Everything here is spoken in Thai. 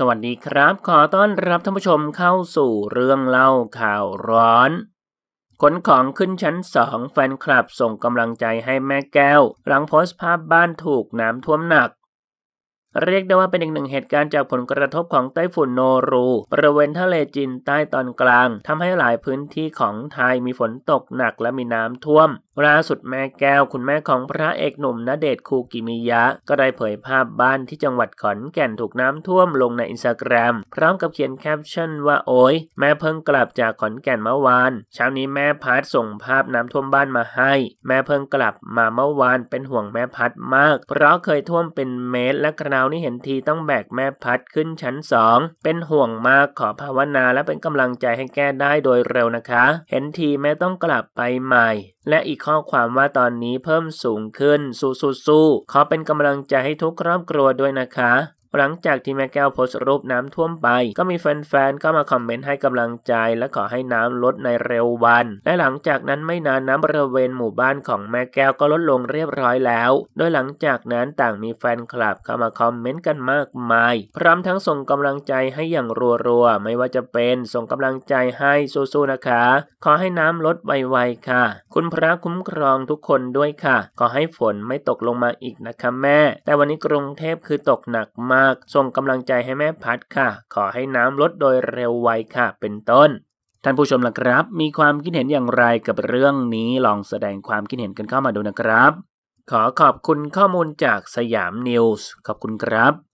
สวัสดีครับ ขอต้อนรับท่านผู้ชมเข้าสู่เรื่องเล่าข่าวร้อนขนของขึ้นชั้นสองแฟนคลับส่งกำลังใจให้แม่แก้ว หลังโพสต์ภาพบ้านถูกน้ำท่วมหนัก เรียกได้ว่าเป็นอีกหนึ่งเหตุการณ์จากผลกระทบของไต้ฝุ่นโนรูบริเวณทะเลจีนใต้ตอนกลางทำให้หลายพื้นที่ของไทยมีฝนตกหนักและมีน้ำท่วมล่าสุดแม่แก้วคุณแม่ของพระเอกหนุ่มณเดชคูกิมิยะก็ได้เผยภาพบ้านที่จังหวัดขอนแก่นถูกน้ำท่วมลงในอินสตาแกรมพร้อมกับเขียนแคปชั่นว่าโอ้ยแม่เพิ่งกลับจากขอนแก่นเมื่อวาน เช้านี้แม่พัดส่งภาพน้ำท่วมบ้านมาให้ แม่เพิ่งกลับมาเมื่อวานเป็นห่วงแม่พัดมาก เพราะเคยท่วมเป็นเมตรและคราวนี้เห็นทีต้องแบกแม่พัดขึ้นชั้นสองเป็นห่วงมากขอภาวนาและเป็นกำลังใจให้แก้ได้โดยเร็วนะคะ เห็นทีแม่ต้องกลับไปใหม่และอีกข้อความว่าตอนนี้เพิ่มสูงขึ้น สู้ๆขอเป็นกำลังใจให้ทุกครอบครัวด้วยนะคะหลังจากที่แม่แก้วโพสต์รูปน้ำท่วมไป ก็มีแฟนๆก็มาคอมเมนต์ให้กำลังใจและขอให้น้ำลดในเร็ววัน และหลังจากนั้นไม่นานน้ำบริเวณหมู่บ้านของแม่แก้วก็ลดลงเรียบร้อยแล้ว โดยหลังจากนั้นต่างมีแฟนคลับเข้ามาคอมเมนต์กันมากมาย พร้อมทั้งส่งกำลังใจให้อย่างรัวๆไม่ว่าจะเป็น ส่งกำลังใจให้สู้ๆนะคะ ขอให้น้ำลดไวๆค่ะ คุณพระคุ้มครองทุกคนด้วยค่ะ ขอให้ฝนไม่ตกลงมาอีกนะคะแม่ แต่วันนี้กรุงเทพคือตกหนักมากากส่งกำลังใจให้แม่พัดค่ะ ขอให้น้ำลดโดยเร็วไวค่ะ เป็นต้น ท่านผู้ชมล่ะครับ มีความคิดเห็นอย่างไรกับเรื่องนี้ ลองแสดงความคิดเห็นกันเข้ามาดูนะครับ ขอขอบคุณข้อมูลจากสยามนิวส์ ขอบคุณครับ